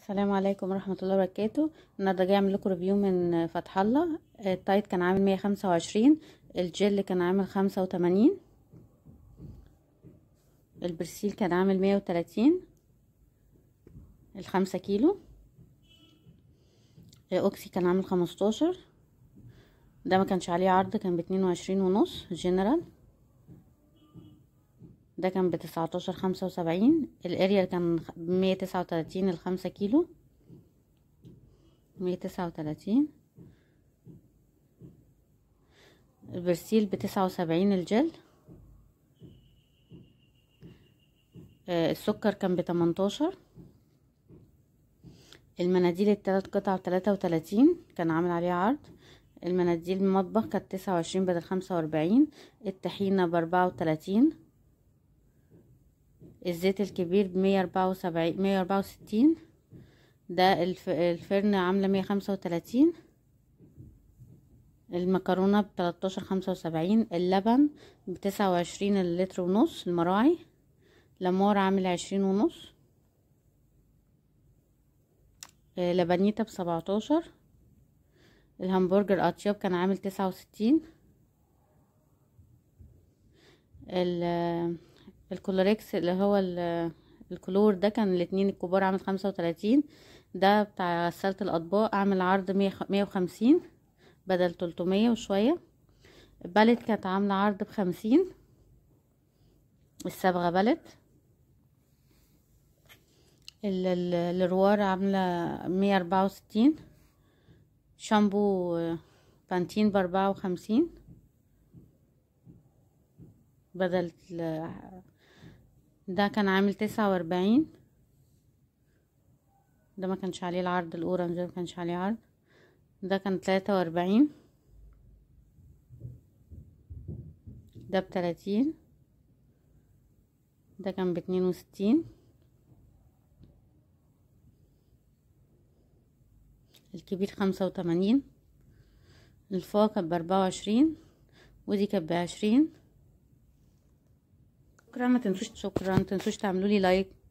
السلام عليكم ورحمه الله وبركاته النهارده جاي اعمل لكم ريفيو من فتح الله التايت كان عامل 125 الجل كان عامل 85 البرسيل كان عامل 130 الخمسة كيلو الاوكسي كان عامل 15 ده ما كانش عليه عرض كان باتنين وعشرين ونص جنرال ده كان بتسعتاشر خمسة وسبعين الاريال كان مية تسعة وتلاتين الخمسة كيلو مية تسعة وتلاتين البرسيل بتسعة وسبعين الجل آه، السكر كان بتمنتاشر المناديل التلات قطع بتلاتة وتلاتين كان عامل عليها عرض المناديل المطبخ كانت تسعة وعشرين بدل خمسة واربعين الطحينة باربعة وتلاتين الزيت الكبير بمية اربعة وسبعين مية اربعة وستين ده الفرن عاملة مية خمسة وتلاتين المكرونة بتلاتاشر خمسة وسبعين اللبن بتسعة وعشرين اللتر ونص المراعي لمار عامل عشرين ونص آه، لبنيتا بسبعتاشر الهمبرجر اتشاب كان عامل تسعة وستين الكولوريكس اللي هو الكلور ده كان الاتنين الكبار عامل خمسة وتلاتين ده بتاع غسالة الأطباق عامل عرض مية وخمسين بدل تلتمية وشوية باليت كانت عاملة عرض بخمسين الصبغة باليت الروار عاملة مية أربعة وستين شامبو بانتين بأربعة وخمسين بدل ده كان عامل تسعة واربعين ده ما كانش عليه العرض الاورنج ده ما كانش عليه عرض ده كان تلاتة واربعين ده بتلاتين ده كان باتنين وستين الكبير خمسة وتمانين الفوق كانت باربعة وعشرين ودي كانت بعشرين شكرا ما تنسوش شكرا تنسوش تعملوا لي لايك